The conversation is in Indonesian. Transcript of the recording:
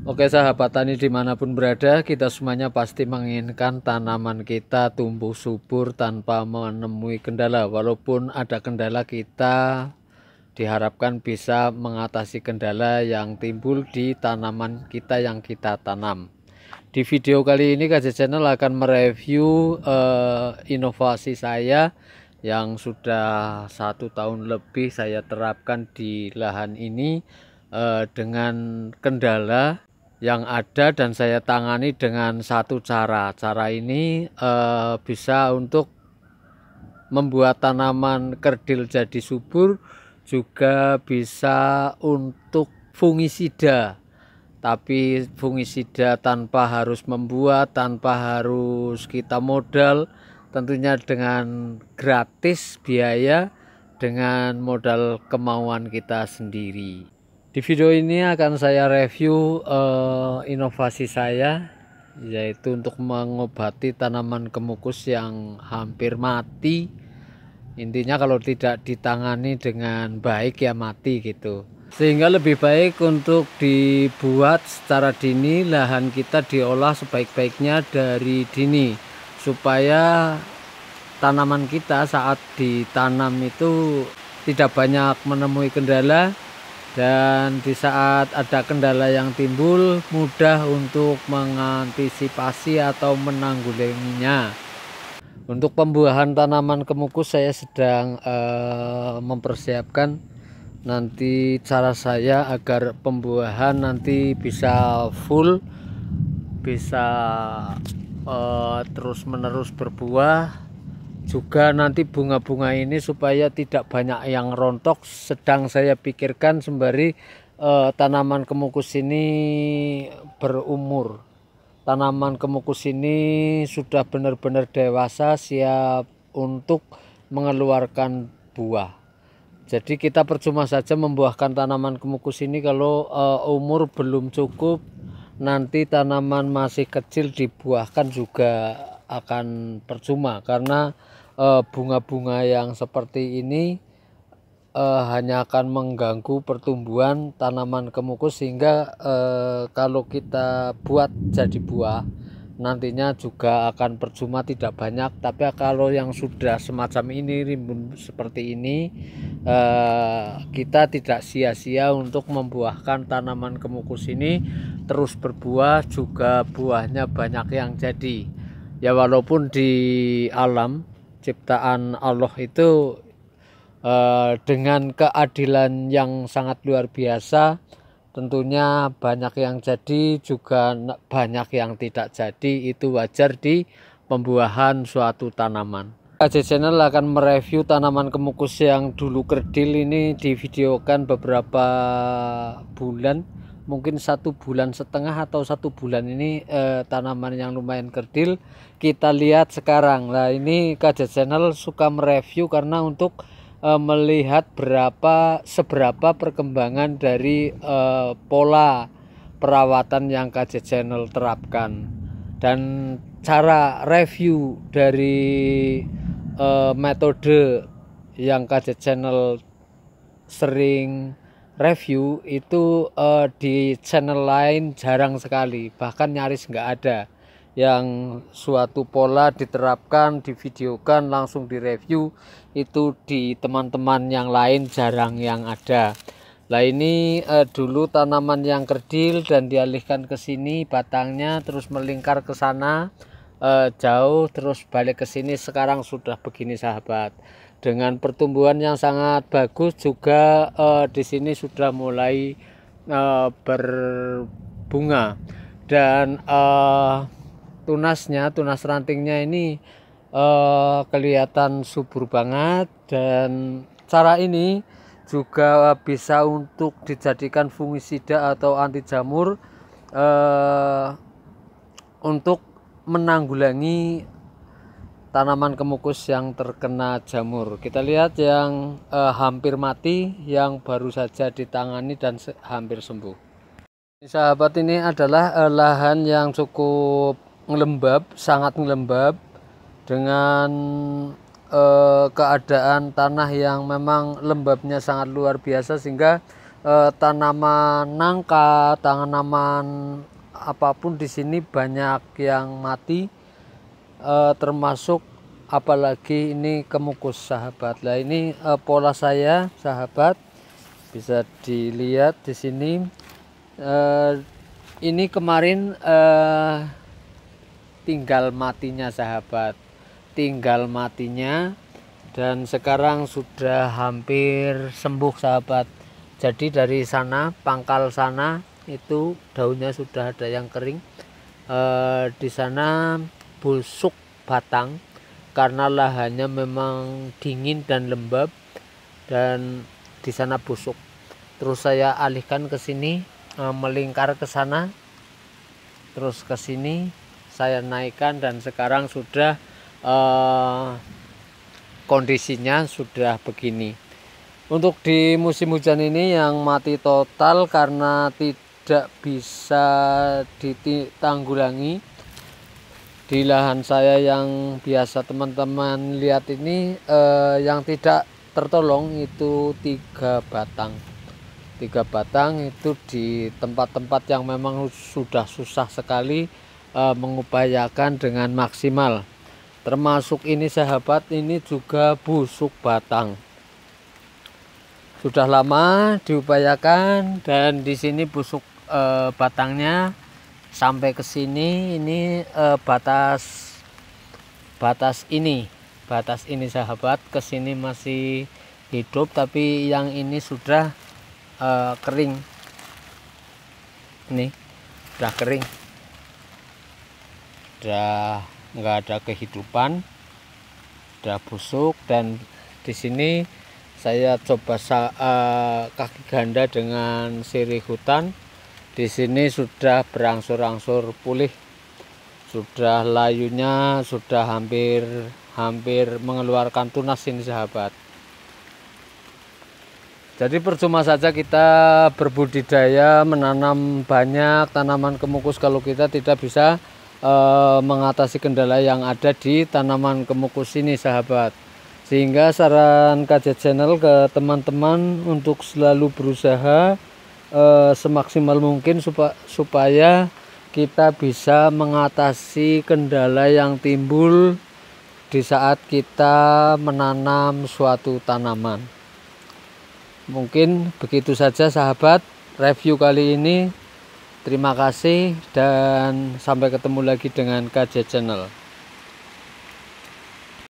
Oke sahabat tani dimanapun berada kita semuanya pasti menginginkan tanaman kita tumbuh subur tanpa menemui kendala walaupun ada kendala kita diharapkan bisa mengatasi kendala yang timbul di tanaman kita yang kita tanam di video kali ini KJ Channel akan mereview eh, inovasi saya yang sudah satu tahun lebih saya terapkan di lahan ini eh, dengan kendala yang ada dan saya tangani dengan satu cara. Cara ini e, bisa untuk membuat tanaman kerdil jadi subur, juga bisa untuk fungisida. Tapi fungisida tanpa harus membuat, tanpa harus kita modal, tentunya dengan gratis biaya dengan modal kemauan kita sendiri. Di video ini akan saya review uh, inovasi saya yaitu untuk mengobati tanaman kemukus yang hampir mati. Intinya kalau tidak ditangani dengan baik ya mati gitu. Sehingga lebih baik untuk dibuat secara dini lahan kita diolah sebaik-baiknya dari dini supaya tanaman kita saat ditanam itu tidak banyak menemui kendala dan di saat ada kendala yang timbul mudah untuk mengantisipasi atau menanggulanginya untuk pembuahan tanaman kemukus saya sedang eh, mempersiapkan nanti cara saya agar pembuahan nanti bisa full bisa eh, terus menerus berbuah juga nanti bunga-bunga ini supaya tidak banyak yang rontok sedang saya pikirkan sembari uh, tanaman kemukus ini berumur tanaman kemukus ini sudah benar-benar dewasa siap untuk mengeluarkan buah jadi kita percuma saja membuahkan tanaman kemukus ini kalau uh, umur belum cukup nanti tanaman masih kecil dibuahkan juga akan percuma karena Eh, bunga-bunga yang seperti ini uh, hanya akan mengganggu pertumbuhan tanaman kemukus sehingga uh, kalau kita buat jadi buah nantinya juga akan percuma tidak banyak tapi kalau yang sudah semacam ini rimbun seperti ini eh, kita tidak sia-sia untuk membuahkan tanaman kemukus ini terus berbuah juga buahnya banyak yang jadi ya walaupun di alam ciptaan Allah itu uh, dengan keadilan yang sangat luar biasa tentunya banyak yang jadi juga banyak yang tidak jadi itu wajar di pembuahan suatu tanaman AJ Channel akan mereview tanaman kemukus yang dulu kerdil ini divideokan beberapa bulan mungkin satu bulan setengah atau satu bulan ini eh, tanaman yang lumayan kerdil kita lihat sekarang lah ini kajet channel suka mereview karena untuk eh, melihat berapa seberapa perkembangan dari eh, pola perawatan yang kajet channel terapkan dan cara review dari eh, metode yang kajet channel sering review itu uh, di channel lain jarang sekali bahkan nyaris nggak ada yang suatu pola diterapkan divideokan langsung direview itu di teman-teman yang lain jarang yang ada lah ini eh, dulu tanaman yang kerdil dan dialihkan ke sini batangnya terus melingkar ke sana eh, jauh terus balik ke sini sekarang sudah begini sahabat dengan pertumbuhan yang sangat bagus juga uh, di sini sudah mulai uh, berbunga dan uh, tunasnya tunas rantingnya ini uh, kelihatan subur banget dan cara ini juga bisa untuk dijadikan fungisida atau anti jamur uh, untuk menanggulangi tanaman kemukus yang terkena jamur. Kita lihat yang eh, hampir mati, yang baru saja ditangani dan se hampir sembuh. Ini, Sahabat ini adalah eh, lahan yang cukup lembab, sangat lembab dengan eh, keadaan tanah yang memang lembabnya sangat luar biasa sehingga eh, tanaman nangka, tanaman apapun di sini banyak yang mati eh, termasuk apalagi ini kemukus sahabat lah ini eh, pola saya sahabat bisa dilihat di sini eh, ini kemarin eh, tinggal matinya sahabat tinggal matinya dan sekarang sudah hampir sembuh sahabat jadi dari sana pangkal sana itu daunnya sudah ada yang kering e, di sana busuk batang karena lahannya memang dingin dan lembab dan di sana busuk. Terus saya alihkan ke sini, eh, melingkar ke sana, terus ke sini saya naikkan dan sekarang sudah eh, kondisinya sudah begini. Untuk di musim hujan ini yang mati total karena tidak bisa ditanggulangi di lahan saya yang biasa teman-teman lihat ini eh, yang tidak tertolong itu tiga batang tiga batang itu di tempat-tempat yang memang sudah susah sekali eh, mengupayakan dengan maksimal termasuk ini sahabat ini juga busuk batang sudah lama diupayakan dan di sini busuk eh, batangnya sampai ke sini ini eh, batas batas ini batas ini sahabat ke sini masih hidup tapi yang ini sudah eh, kering nih sudah kering sudah nggak ada kehidupan sudah busuk dan di sini saya coba uh, kaki ganda dengan sirih hutan di sini sudah berangsur-angsur pulih sudah layunya sudah hampir hampir mengeluarkan tunas ini sahabat jadi percuma saja kita berbudidaya menanam banyak tanaman kemukus kalau kita tidak bisa e, mengatasi kendala yang ada di tanaman kemukus ini sahabat sehingga saran KJ Channel ke teman-teman untuk selalu berusaha eh, semaksimal mungkin supaya supaya kita bisa mengatasi kendala yang timbul di saat kita menanam suatu tanaman. Mungkin begitu saja sahabat review kali ini. Terima kasih dan sampai ketemu lagi dengan KJ Channel.